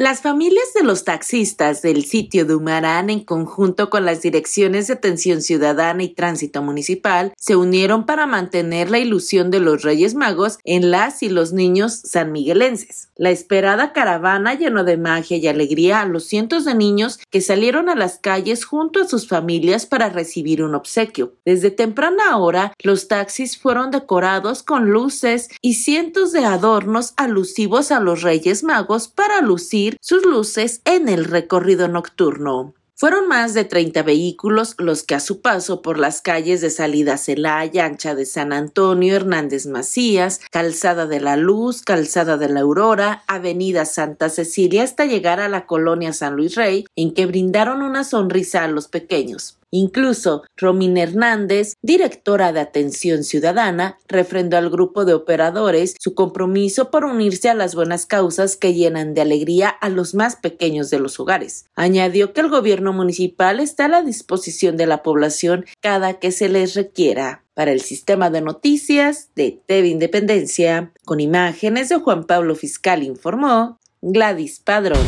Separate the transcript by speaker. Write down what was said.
Speaker 1: Las familias de los taxistas del sitio de Humarán, en conjunto con las direcciones de atención ciudadana y tránsito municipal, se unieron para mantener la ilusión de los Reyes Magos en las y los niños sanmiguelenses. La esperada caravana llenó de magia y alegría a los cientos de niños que salieron a las calles junto a sus familias para recibir un obsequio. Desde temprana hora, los taxis fueron decorados con luces y cientos de adornos alusivos a los Reyes Magos para lucir sus luces en el recorrido nocturno. Fueron más de treinta vehículos los que a su paso por las calles de Salida Celaya, Ancha de San Antonio, Hernández Macías, Calzada de la Luz, Calzada de la Aurora, Avenida Santa Cecilia hasta llegar a la colonia San Luis Rey, en que brindaron una sonrisa a los pequeños. Incluso Romín Hernández, directora de Atención Ciudadana, refrendó al grupo de operadores su compromiso por unirse a las buenas causas que llenan de alegría a los más pequeños de los hogares. Añadió que el gobierno municipal está a la disposición de la población cada que se les requiera. Para el sistema de noticias de TV Independencia, con imágenes de Juan Pablo Fiscal informó Gladys Padrón.